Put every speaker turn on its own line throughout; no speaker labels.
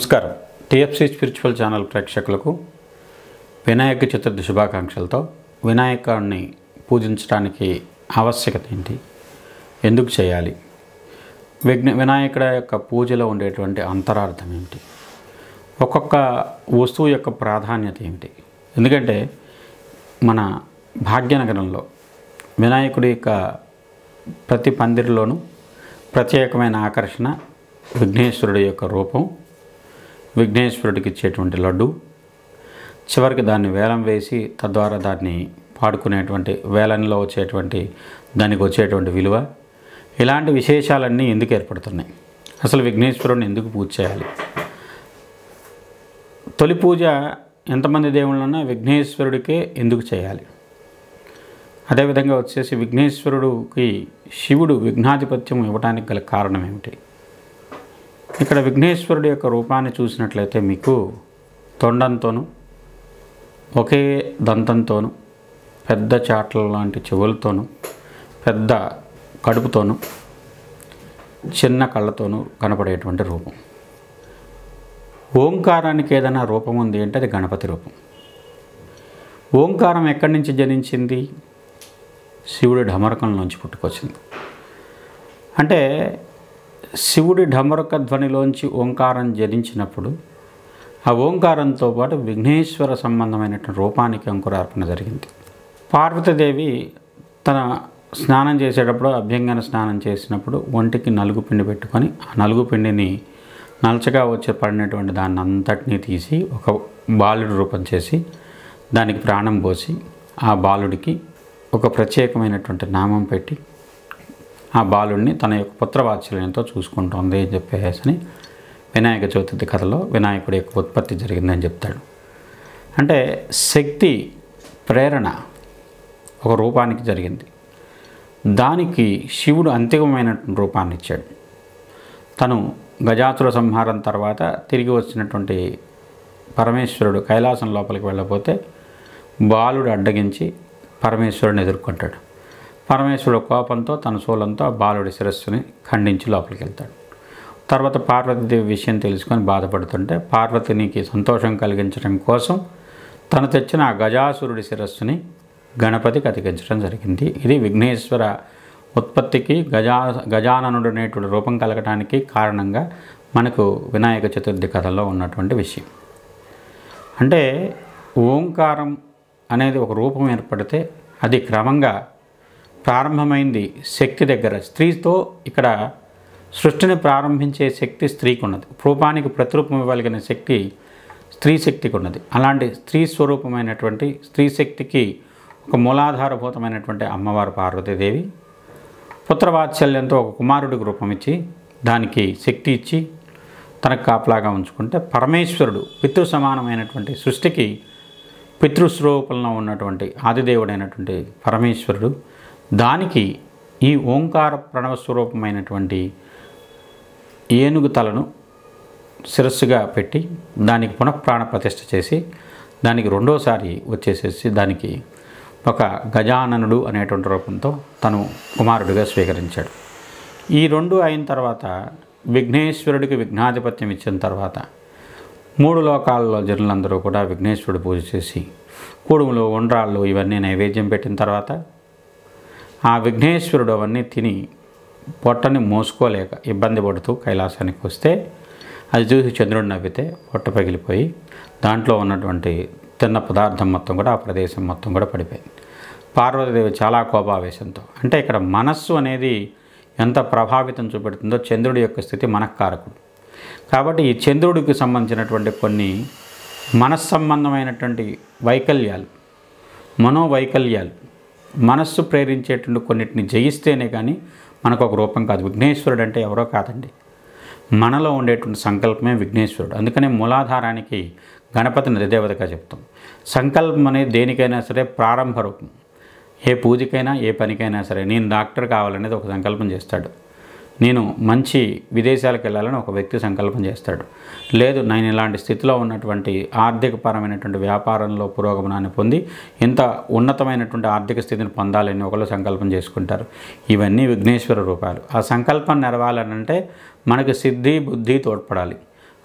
నమస్కారం TFC spiritual channel ప్రేక్షకులకు వినాయక చతుర్థి శుభాకాంక్షలతో వినాయకాన్ని పూజించడానికి ఆవశ్యకత ఏంటి ఎందుకు చేయాలి విఘ్న వినాయకుడి యొక్క పూజలో ఉండేటువంటి అంతరార్థం ఏమిటి ఒక్కొక్క వస్తువు యొక్క ప్రాధాన్యత ఏమిటి ఎందుకంటే మన భాగ్యనగరంలో వినాయకుడి యొక్క ప్రతి పందిరిలోనూ ప్రత్యేకమైన ఆకర్షణ విఘ్నేశ్వరుడి యొక్క రూపం విఘ్నేశ్వరుడికి ఇచ్చేటువంటి లడ్డు చివరికి దాన్ని వేలం వేసి తద్వారా దాన్ని పాడుకునేటువంటి వేలంలో వచ్చేటువంటి దానికి వచ్చేటువంటి విలువ ఇలాంటి విశేషాలన్నీ ఎందుకు ఏర్పడుతున్నాయి అసలు విఘ్నేశ్వరుడిని ఎందుకు పూజ చేయాలి తొలి పూజ ఎంతమంది దేవుళ్ళన్నా విఘ్నేశ్వరుడికే ఎందుకు చేయాలి అదేవిధంగా వచ్చేసి విఘ్నేశ్వరుడికి శివుడు విఘ్నాధిపత్యం ఇవ్వడానికి గల కారణం ఏమిటి ఇక్కడ విఘ్నేశ్వరుడు యొక్క రూపాన్ని చూసినట్లయితే మీకు తొండంతోనూ ఒకే దంతంతోనూ పెద్ద చాట్ల లాంటి చెవులతోనూ పెద్ద కడుపుతోనూ చిన్న కళ్ళతోనూ కనపడేటువంటి రూపం ఓంకారానికి ఏదైనా రూపం ఉంది అంటే అది గణపతి రూపం ఓంకారం ఎక్కడి నుంచి జనించింది శివుడు ఢమరకంలోంచి పుట్టుకొచ్చింది అంటే శివుడి ఢమరుక ధ్వనిలోంచి ఓంకారం జరించినప్పుడు ఆ ఓంకారంతో పాటు విఘ్నేశ్వర సంబంధమైనటువంటి రూపానికి అంకురార్పణ జరిగింది పార్వతీదేవి తన స్నానం చేసేటప్పుడు అభ్యంగన స్నానం చేసినప్పుడు ఒంటికి నలుగు పిండి పెట్టుకొని ఆ నలుగు పిండిని నలచగా వచ్చి పడినటువంటి దాన్ని అంతటినీ తీసి ఒక బాలుడు రూపం చేసి దానికి ప్రాణం పోసి ఆ బాలుడికి ఒక ప్రత్యేకమైనటువంటి నామం పెట్టి ఆ బాలుడిని తన యొక్క పుత్రవాత్సల్యంతో చూసుకుంటోంది అని చెప్పేసి వినాయక చవితి కథలో వినాయకుడి యొక్క ఉత్పత్తి జరిగిందని చెప్తాడు అంటే శక్తి ప్రేరణ ఒక రూపానికి జరిగింది దానికి శివుడు అంతిమమైన రూపాన్ని ఇచ్చాడు తను గజాసుర సంహారం తర్వాత తిరిగి వచ్చినటువంటి పరమేశ్వరుడు కైలాసం లోపలికి వెళ్ళబోతే బాలుడు అడ్డగించి పరమేశ్వరుని ఎదుర్కొంటాడు పరమేశ్వరుడు కోపంతో తన శూలంతో బాలుడి శిరస్సుని ఖండించి లోపలికి వెళ్తాడు తర్వాత పార్వతీదేవి విషయం తెలుసుకొని బాధపడుతుంటే పార్వతినికి సంతోషం కలిగించడం కోసం తను తెచ్చిన ఆ గజాసురుడి శిరస్సుని గణపతికి అతికించడం జరిగింది ఇది విఘ్నేశ్వర ఉత్పత్తికి గజా గజాననుడనేటువంటి రూపం కలగడానికి కారణంగా మనకు వినాయక చతుర్థి కథలో ఉన్నటువంటి విషయం అంటే ఓంకారం అనేది ఒక రూపం ఏర్పడితే అది క్రమంగా ప్రారంభమైంది శక్తి దగ్గర స్త్రీతో ఇక్కడ సృష్టిని ప్రారంభించే శక్తి స్త్రీకి ఉన్నది రూపానికి ప్రతిరూపం ఇవ్వగలిగిన శక్తి స్త్రీ శక్తికి ఉన్నది అలాంటి స్త్రీ స్వరూపమైనటువంటి స్త్రీ శక్తికి ఒక మూలాధారభూతమైనటువంటి అమ్మవారు పార్వతీదేవి పుత్రవాత్సల్యంతో ఒక కుమారుడికి రూపమిచ్చి దానికి శక్తి ఇచ్చి తనకు కాపలాగా ఉంచుకుంటే పరమేశ్వరుడు పితృ సమానమైనటువంటి సృష్టికి పితృస్వరూపంలో ఉన్నటువంటి ఆదిదేవుడైనటువంటి పరమేశ్వరుడు దానికి ఈ ఓంకార ప్రణవ స్వరూపమైనటువంటి ఏనుగు తలను శిరస్సుగా పెట్టి దానికి పునఃప్రాణ ప్రతిష్ఠ చేసి దానికి రెండోసారి వచ్చేసేసి దానికి ఒక గజాననుడు అనేటువంటి రూపంతో తను కుమారుడిగా స్వీకరించాడు ఈ రెండు అయిన తర్వాత విఘ్నేశ్వరుడికి విఘ్నాధిపత్యం ఇచ్చిన తర్వాత మూడు లోకాల్లో జనులందరూ కూడా విఘ్నేశ్వరుడు పూజ చేసి కూడుములు ఉండ్రాళ్ళు ఇవన్నీ నైవేద్యం పెట్టిన తర్వాత ఆ విఘ్నేశ్వరుడు అవన్నీ తిని పొట్టని మోసుకోలేక ఇబ్బంది పడుతూ కైలాసానికి వస్తే అది చూసి చంద్రుడు నవ్వితే పొట్ట పగిలిపోయి దాంట్లో ఉన్నటువంటి తిన్న పదార్థం మొత్తం కూడా ఆ ప్రదేశం మొత్తం కూడా పడిపోయింది పార్వతీదేవి చాలా కోపావేశంతో అంటే ఇక్కడ మనస్సు అనేది ఎంత ప్రభావితం చూపెడుతుందో చంద్రుడి యొక్క స్థితి మనఃకారకుడు కాబట్టి ఈ చంద్రుడికి సంబంధించినటువంటి కొన్ని మనస్సంబంధమైనటువంటి వైకల్యాలు మనోవైకల్యాలు మనస్సు ప్రేరించేటువంటి కొన్నిటిని జయిస్తేనే కానీ మనకు ఒక రూపం కాదు విఘ్నేశ్వరుడు అంటే ఎవరో కాదండి మనలో ఉండేటువంటి సంకల్పమే విఘ్నేశ్వరుడు అందుకనే మూలాధారానికి గణపతి అధిదేవతగా చెప్తాం సంకల్పం అనేది దేనికైనా సరే ప్రారంభ రూపం ఏ పూజకైనా ఏ పనికైనా సరే నేను డాక్టర్ కావాలనేది ఒక సంకల్పం చేస్తాడు నేను మంచి విదేశాలకు వెళ్ళాలని ఒక వ్యక్తి సంకల్పం చేస్తాడు లేదు నేను ఇలాంటి స్థితిలో ఉన్నటువంటి ఆర్థిక పరమైనటువంటి వ్యాపారంలో పురోగమనాన్ని పొంది ఇంత ఉన్నతమైనటువంటి ఆర్థిక స్థితిని పొందాలని ఒకళ్ళు సంకల్పం చేసుకుంటారు ఇవన్నీ విఘ్నేశ్వర రూపాలు ఆ సంకల్పం నెరవాలనంటే మనకి సిద్ధి బుద్ధి తోడ్పడాలి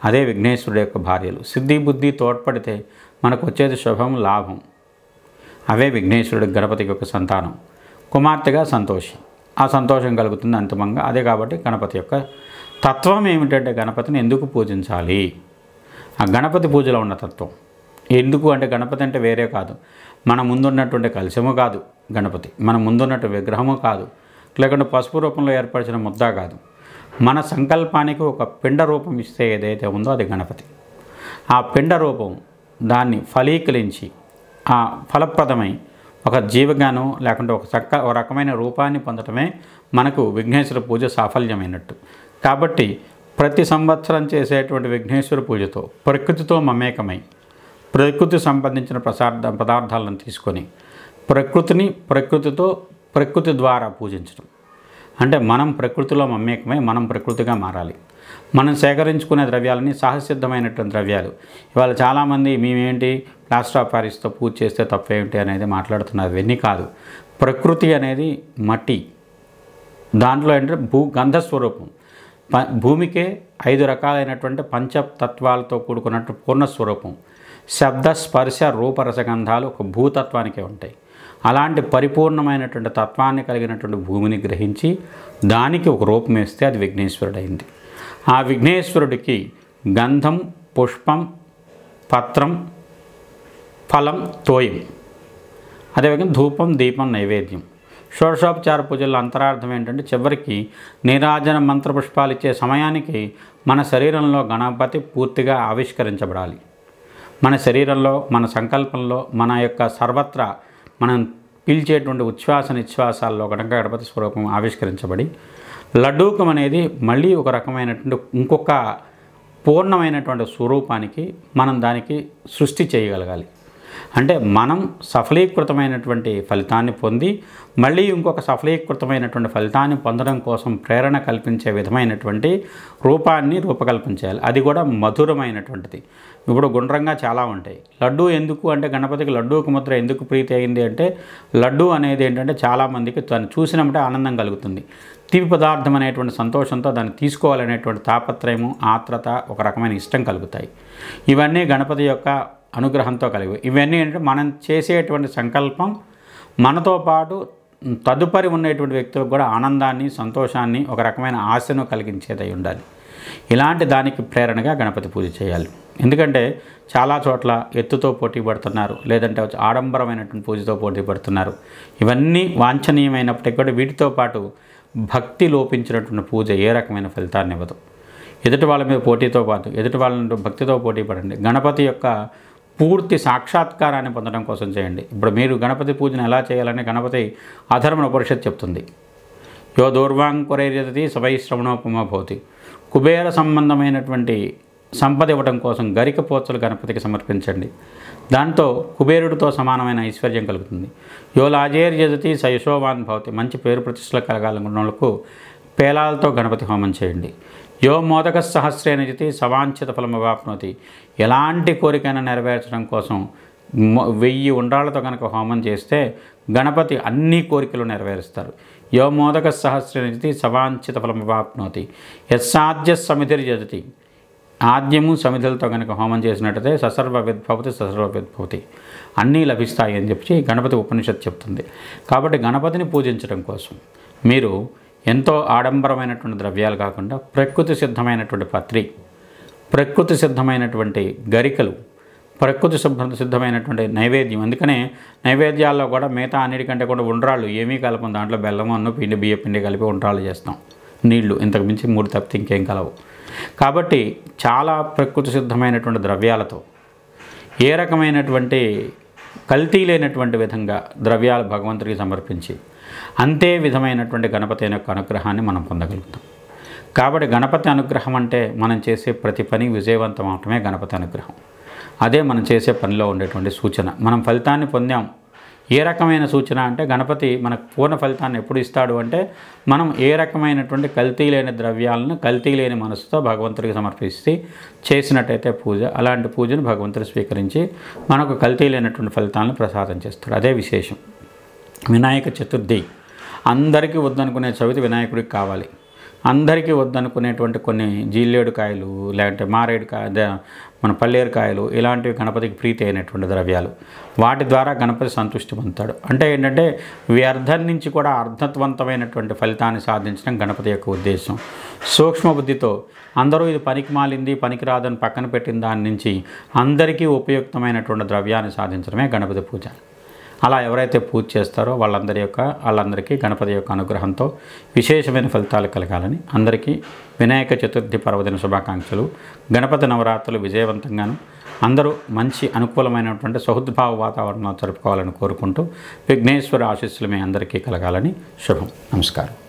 అదే విఘ్నేశ్వరుడు యొక్క భార్యలు సిద్ధి బుద్ధి తోడ్పడితే మనకు వచ్చేది శుభం లాభం అవే విఘ్నేశ్వరుడు గణపతికి ఒక సంతానం కుమార్తెగా సంతోషం ఆ సంతోషం కలుగుతుంది అంతిమంగా అదే కాబట్టి గణపతి యొక్క తత్వం ఏమిటంటే గణపతిని ఎందుకు పూజించాలి ఆ గణపతి పూజలో ఉన్న తత్వం ఎందుకు అంటే గణపతి అంటే వేరే కాదు మన ముందున్నటువంటి కలశము కాదు గణపతి మన ముందున్నట్టు విగ్రహము కాదు లేకుంటే పసుపు రూపంలో ఏర్పరిచిన ముద్ద కాదు మన సంకల్పానికి ఒక పిండ రూపం ఇస్తే ఏదైతే ఉందో అది గణపతి ఆ పిండ రూపం దాన్ని ఫలీకరించి ఆ ఫలప్రదమై ఒక జీవగానం లేకుంటే ఒక చక్క ఒక రకమైన రూపాన్ని పొందటమే మనకు విఘ్నేశ్వర పూజ సాఫల్యమైనట్టు కాబట్టి ప్రతి సంవత్సరం చేసేటువంటి విఘ్నేశ్వర పూజతో ప్రకృతితో మమేకమై ప్రకృతి సంబంధించిన ప్రసార్థ పదార్థాలను తీసుకొని ప్రకృతిని ప్రకృతితో ప్రకృతి ద్వారా పూజించడం అంటే మనం ప్రకృతిలో మమ్మేకమై మనం ప్రకృతిగా మారాలి మనం సేకరించుకునే ద్రవ్యాలని సహసిద్ధమైనటువంటి ద్రవ్యాలు ఇవాళ చాలామంది మేమేంటి ప్లాస్టర్ ఆఫ్ ప్యారిస్తో పూజ చేస్తే తప్పేమిటి అనేది మాట్లాడుతున్నారు అవన్నీ కాదు ప్రకృతి అనేది మట్టి దాంట్లో ఏంటంటే భూ గంధస్వరూపం ప భూమికే ఐదు రకాలైనటువంటి పంచతత్వాలతో కూడుకున్నట్టు పూర్ణస్వరూపం శబ్ద స్పర్శ రూపరసగంధాలు ఒక భూతత్వానికే ఉంటాయి అలాంటి పరిపూర్ణమైనటువంటి తత్వాన్ని కలిగినటువంటి భూమిని గ్రహించి దానికి ఒక రూపం వేస్తే అది విఘ్నేశ్వరుడు అయింది ఆ విఘ్నేశ్వరుడికి గంధం పుష్పం పత్రం ఫలం తోయం అదేవిధంగా ధూపం దీపం నైవేద్యం షోడశోపచార పూజల్లో అంతరార్థం ఏంటంటే చివరికి నీరాజన మంత్రపుష్పాలు ఇచ్చే సమయానికి మన శరీరంలో గణపతి పూర్తిగా ఆవిష్కరించబడాలి మన శరీరంలో మన సంకల్పంలో మన యొక్క సర్వత్రా మనం పీల్చేటువంటి ఉచ్ఛ్వాస నిశ్వాసాల్లో గణక గణపతి స్వరూపం ఆవిష్కరించబడి లడ్డూకం అనేది మళ్ళీ ఒక రకమైనటువంటి ఇంకొక పూర్ణమైనటువంటి స్వరూపానికి మనం దానికి సృష్టి చేయగలగాలి అంటే మనం సఫలీకృతమైనటువంటి ఫలితాన్ని పొంది మళ్ళీ ఇంకొక సఫలీకృతమైనటువంటి ఫలితాన్ని పొందడం కోసం ప్రేరణ కల్పించే విధమైనటువంటి రూపాన్ని రూపకల్పన చేయాలి అది కూడా మధురమైనటువంటిది ఇప్పుడు గుండ్రంగా చాలా ఉంటాయి లడ్డూ ఎందుకు అంటే గణపతికి లడ్డూకు ముద్ర ఎందుకు ప్రీతి అయింది అంటే లడ్డూ అనేది ఏంటంటే చాలామందికి తను చూసినప్పుడే ఆనందం కలుగుతుంది తీపి పదార్థం అనేటువంటి సంతోషంతో దాన్ని తీసుకోవాలనేటువంటి తాపత్రయము ఆత్రత ఒక రకమైన ఇష్టం కలుగుతాయి ఇవన్నీ గణపతి యొక్క అనుగ్రహంతో కలిగి ఇవన్నీ ఏంటంటే మనం చేసేటువంటి సంకల్పం మనతో పాటు తదుపరి ఉన్నటువంటి వ్యక్తులకు కూడా ఆనందాన్ని సంతోషాన్ని ఒక రకమైన ఆశను కలిగించేదై ఉండాలి ఇలాంటి దానికి ప్రేరణగా గణపతి పూజ చేయాలి ఎందుకంటే చాలా చోట్ల ఎత్తుతో పోటీ పడుతున్నారు లేదంటే ఆడంబరమైనటువంటి పూజతో పోటీ పడుతున్నారు ఇవన్నీ వాంఛనీయమైనప్పటికీ కూడా వీటితో పాటు భక్తి లోపించినటువంటి పూజ ఏ రకమైన ఫలితాన్ని ఇవ్వదు ఎదుటి వాళ్ళ మీద పోటీతో పాటు ఎదుటి వాళ్ళ భక్తితో పోటీ పడండి గణపతి యొక్క పూర్తి సాక్షాత్కారాన్ని పొందడం కోసం చేయండి ఇప్పుడు మీరు గణపతి పూజను ఎలా చేయాలని గణపతి అధర్మణ ఉపనిషత్ చెప్తుంది యో దూర్వాంకురైర్యతి సవై శ్రవణోపమ భవతి కుబేర సంబంధమైనటువంటి సంపద ఇవ్వడం కోసం గరిక పోచలు గణపతికి సమర్పించండి దాంతో కుబేరుడితో సమానమైన ఐశ్వర్యం కలుగుతుంది యో లాజేర్యజతి సయశోవాన్ భవతి మంచి పేరు ప్రతిష్టలు కలగాలనుకున్న వాళ్ళకు పేలాలతో గణపతి హోమం చేయండి యో మోదక సహస్రే నిజతి సవాంఛిత ఫలమవాప్నోతి ఎలాంటి కోరికైనా నెరవేర్చడం కోసం వెయ్యి ఉండాళ్లతో కనుక హోమం చేస్తే గణపతి అన్ని కోరికలు నెరవేరుస్తారు యో మోదక సహస్రేణ నిజతి సవాంఛిత ఫలమవాప్నోతి యత్సాధ్య సమితి జతి ఆద్యము సమితులతో కనుక హోమం చేసినట్టయితే ససర్వ విద్భవతి ససర్వ విద్భవతి అన్నీ లభిస్తాయి అని చెప్పి గణపతి ఉపనిషత్ చెప్తుంది కాబట్టి గణపతిని పూజించడం కోసం మీరు ఎంతో ఆడంబరమైనటువంటి ద్రవ్యాలు కాకుండా ప్రకృతి సిద్ధమైనటువంటి పత్రి ప్రకృతి సిద్ధమైనటువంటి గరికలు ప్రకృతి శుభ్ర సిద్ధమైనటువంటి నైవేద్యం అందుకనే నైవేద్యాల్లో కూడా మిగతా అన్నిటికంటే కూడా ఉండరాళ్ళు ఏమీ కలపం దాంట్లో బెల్లం అన్ను పిండి బియ్య పిండి కలిపి ఉండరాలు చేస్తాం నీళ్లు ఇంతకు మించి మూడు తప్పితే ఇంకేం కలవు కాబట్టి చాలా ప్రకృతి సిద్ధమైనటువంటి ద్రవ్యాలతో ఏ రకమైనటువంటి కల్తీ లేనటువంటి విధంగా ద్రవ్యాలు భగవంతుడికి సమర్పించి అంతే విధమైనటువంటి గణపతి యొక్క అనుగ్రహాన్ని మనం పొందగలుగుతాం కాబట్టి గణపతి అనుగ్రహం అంటే మనం చేసే ప్రతి పని విజయవంతం అవటమే గణపతి అనుగ్రహం అదే మనం చేసే పనిలో ఉండేటువంటి సూచన మనం ఫలితాన్ని పొందాం ఏ రకమైన సూచన అంటే గణపతి మనకు పూర్ణ ఫలితాన్ని ఎప్పుడు ఇస్తాడు అంటే మనం ఏ రకమైనటువంటి కల్తీ లేని ద్రవ్యాలను కల్తీ లేని మనసుతో భగవంతుడికి సమర్పిస్తే చేసినట్టయితే పూజ అలాంటి పూజను భగవంతుడు స్వీకరించి మనకు కల్తీ లేనటువంటి ఫలితాలను ప్రసాదం చేస్తాడు అదే విశేషం వినాయక చతుర్థి అందరికీ వద్దనుకునే చవితి వినాయకుడికి కావాలి అందరికీ వద్దనుకునేటువంటి కొన్ని జీల్లేడుకాయలు లేదంటే మారేడుకాయ మన పల్లేరుకాయలు ఇలాంటివి గణపతికి ప్రీతి అయినటువంటి ద్రవ్యాలు వాటి ద్వారా గణపతి సంతృష్టి పొందుతాడు అంటే ఏంటంటే వ్యర్థం నుంచి కూడా అర్థవంతమైనటువంటి ఫలితాన్ని సాధించడం గణపతి యొక్క ఉద్దేశం సూక్ష్మ బుద్ధితో అందరూ ఇది పనికి మాలింది పనికిరాదని పక్కన పెట్టిన దాని నుంచి అందరికీ ఉపయుక్తమైనటువంటి ద్రవ్యాన్ని సాధించడమే గణపతి పూజ అలా ఎవరైతే పూజ చేస్తారో వాళ్ళందరి యొక్క వాళ్ళందరికీ గణపతి యొక్క అనుగ్రహంతో విశేషమైన ఫలితాలు కలగాలని అందరికీ వినాయక చతుర్థి పర్వదిన శుభాకాంక్షలు గణపతి నవరాత్రులు విజయవంతంగాను అందరూ మంచి అనుకూలమైనటువంటి సహుద్భావ వాతావరణంలో జరుపుకోవాలని కోరుకుంటూ విఘ్నేశ్వర ఆశీస్సులు మీ అందరికీ కలగాలని శుభం నమస్కారం